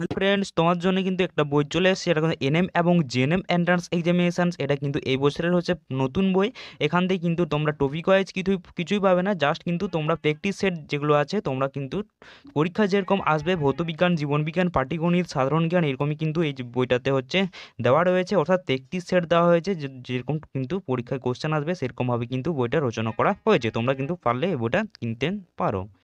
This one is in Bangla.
হ্যালো ফ্রেন্ডস তোমার জন্য কিন্তু একটা বই চলে এসেছে এটা কিন্তু এনএম এবং জেএনএম এন্ট্রান্স এক্সামিনেশানস এটা কিন্তু এই বছরের হচ্ছে নতুন বই এখান থেকে কিন্তু তোমরা টপিক ওয়াইজ কিছুই কিছুই পাবে না জাস্ট কিন্তু তোমরা প্র্যাকটিস সেট যেগুলো আছে তোমরা কিন্তু পরীক্ষা যেরকম আসবে ভৌতবিজ্ঞান জীবনবিজ্ঞান পাটিগণিত সাধারণ জ্ঞান এরকমই কিন্তু এই বইটাতে হচ্ছে দেওয়া রয়েছে অর্থাৎ প্র্যাকটিস সেট দেওয়া হয়েছে যেরকম কিন্তু পরীক্ষায় কোশ্চেন আসবে সেরকমভাবে কিন্তু বইটা রচনা করা হয়েছে তোমরা কিন্তু পারলে এই বইটা কিনতে পারো